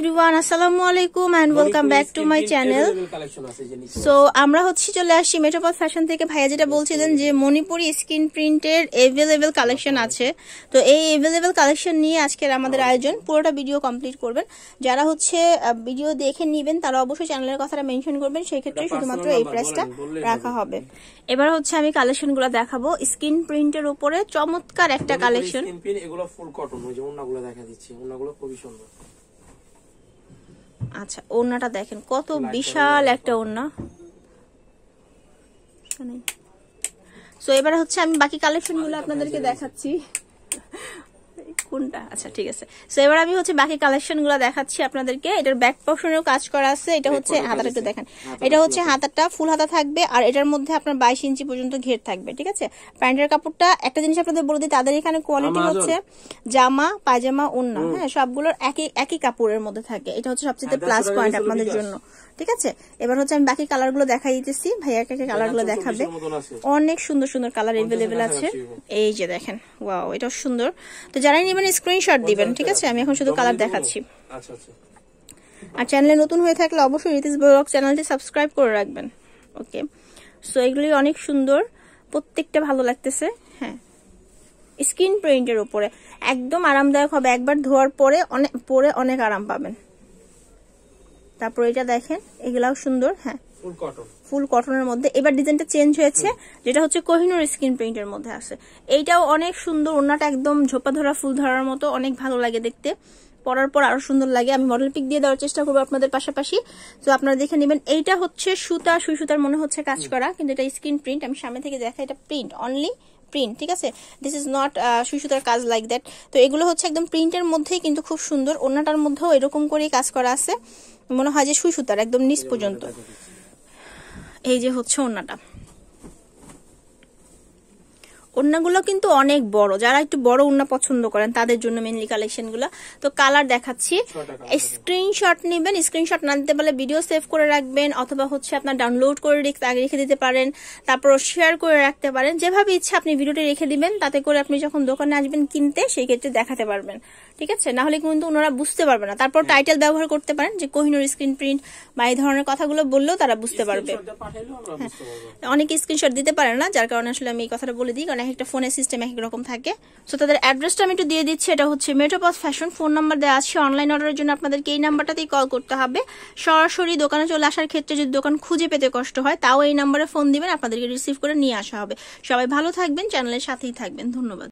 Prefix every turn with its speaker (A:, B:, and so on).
A: Everyone আসসালামু আলাইকুম and welcome back to my channel so আমরা হচ্ছে চলে আসছি মেট্রোপল ফ্যাশন থেকে ভাইয়া যেটা বলছিলেন যে মণিপুরি স্কিন প্রিন্টের এভেলেবেল কালেকশন আছে তো এই এভেলেবেল কালেকশন নিয়ে আজকের আমাদের হ্যাঁ। আয়োজন পুরোটা ভিডিও কমপ্লিট করবেন যারা হচ্ছে ভিডিও দেখে নেবেন তারা অবশ্যই চ্যানেলের কথাটা মেনশন করবেন সেই ক্ষেত্রে শুধুমাত্র এই প্রাইসটা রাখা হবে এবার হচ্ছে আমি কালেকশনগুলো দেখাবো স্ক্রিন প্রিন্টের উপরে চমৎকার একটা কালেকশন এগুলো ফুল কটন ওই যে দেখা দিচ্ছি ওনাগুলো খুবই সুন্দর আচ্ছা ওড়নাটা দেখেন কত বিশাল একটা ওড়না সো এবারে হচ্ছে আমি বাকি কালেকশনগুলো আপনাদেরকে দেখাচ্ছি কোনটা আচ্ছা ঠিক আছে সো এবার আমি হচ্ছে বাকি কালেকশন গুলো দেখাচ্ছি আপনাদেরকে এটার ব্যাক পোর্শনেও কাজ করা আছে এটা হচ্ছে হাতাটা একটু দেখেন এটা হচ্ছে হাতাটা ফুল হাতা থাকবে আর এটার মধ্যে আপনার বাইশ ইঞ্চি পর্যন্ত ঘের থাকবে ঠিক আছে প্যান্টের কাপড়টা একটা জিনিস আপনাদের বলে দিই তাদের এখানে কোয়ালিটি হচ্ছে জামা পায়জামা ওন্না হ্যাঁ সবগুলোর একই একই কাপড়ের মধ্যে থাকে এটা হচ্ছে সবচেয়ে প্লাস হ্যাঁ, পয়েন্ট আপনাদের জন্য ঠিক আছে এবার হচ্ছে আমি বাকি কালার গুলো দেখাই দিতেছি ভাইয়া কাকে কালার গুলো দেখাবে অনেক সুন্দর সুন্দর কালার এভেলেবেল আছে এই যে দেখেন ওয়াও এটা সুন্দর তো যারাই নেবেন করবেন মানে স্ক্রিনশট দিবেন ঠিক আছে আমি এখন শুধু কালার দেখাচ্ছি আচ্ছা, আচ্ছা। আর চ্যানেলে নতুন হয়ে থাকলে অবশ্যই রিতিস ব্লগ চ্যানেলটি সাবস্ক্রাইব করে রাখবেন ওকে সো এগুলি অনেক সুন্দর প্রত্যেকটা ভালো লাগতেছে হ্যাঁ স্কিন প্রিন্টের উপরে একদম আরামদায়ক হবে একবার ধোয়ার পরে অনেক পরে অনেক আরাম পাবেন তারপর এটা দেখেন এগুলাও সুন্দর হ্যাঁ ফুল কটনের মধ্যে এবার ডিজাইনটা চেঞ্জ হয়েছে যেটা হচ্ছে কোহিনুর স্কিন প্রিন্টের মধ্যে আছে এইটাও অনেক সুন্দর ওনাটা একদম ঝোপা ধরা ফুল ধরার মতো অনেক ভালো লাগে দেখতে পরার পর আরো সুন্দর লাগে আমি মডেল পিক দিয়ে দেওয়ার চেষ্টা করবো আপনাদের পাশাপাশি তো আপনারা দেখে নেবেন এইটা হচ্ছে সুতা সুই সুতার মনে হচ্ছে কাজ করা কিন্তু এটা স্ক্রিন প্রিন্ট আমি সামনে থেকে দেখাই এটা প্রিন্ট অনলি প্রিন্ট ঠিক আছে দিস ইজ নট সুই সুতার কাজ লাইক দ্যাট তো এগুলো হচ্ছে একদম প্রিন্টের মধ্যেই কিন্তু খুব সুন্দর অন্যটার মধ্যেও এরকম করেই কাজ করা আছে মনে হয় যে সুই সুতার একদম নিচ পর্যন্ত এই যে হচ্ছে ওনাটা ওড়নাগুলো কিন্তু অনেক বড় যারা একটু বড় ওড়না পছন্দ করেন তাদের জন্য মেনলি কালেকশনগুলো তো কালার দেখাচ্ছি স্ক্রিনশট নেবেন স্ক্রিনশট না দিতে পারলে ভিডিও সেভ করে রাখবেন অথবা হচ্ছে আপনার ডাউনলোড করে আগে রেখে দিতে পারেন তারপর শেয়ার করে রাখতে পারেন যেভাবে ইচ্ছা আপনি ভিডিওটি রেখে দিবেন তাতে করে আপনি যখন দোকানে আসবেন কিনতে সেই ক্ষেত্রে দেখাতে পারবেন ঠিক আছে না হলে কিন্তু ওনারা বুঝতে পারবে না তারপর টাইটেল ব্যবহার করতে পারেন যে কোহিনুর স্ক্রিন প্রিন্ট বা এই ধরনের কথাগুলো বললেও তারা বুঝতে পারবে হ্যাঁ। অনেকে স্ক্রিনশট দিতে পারে না যার কারণে আসলে আমি এই কথাটা বলে দিই কারণ একটা ফোনের সিস্টেম এক রকম থাকে সো তাদের অ্যাড্রেসটা আমি একটু দিয়ে দিচ্ছি এটা হচ্ছে মেট্রোপাস ফ্যাশন ফোন নাম্বার দেওয়া আছে অনলাইন অর্ডারের জন্য আপনাদেরকে এই নাম্বারটাতেই কল করতে হবে সরাসরি দোকানে চলে আসার ক্ষেত্রে যদি দোকান খুঁজে পেতে কষ্ট হয় তাও এই নাম্বারে ফোন দিবেন আপনাদেরকে রিসিভ করে নিয়ে আসা হবে সবাই ভালো থাকবেন চ্যানেলের সাথেই থাকবেন ধন্যবাদ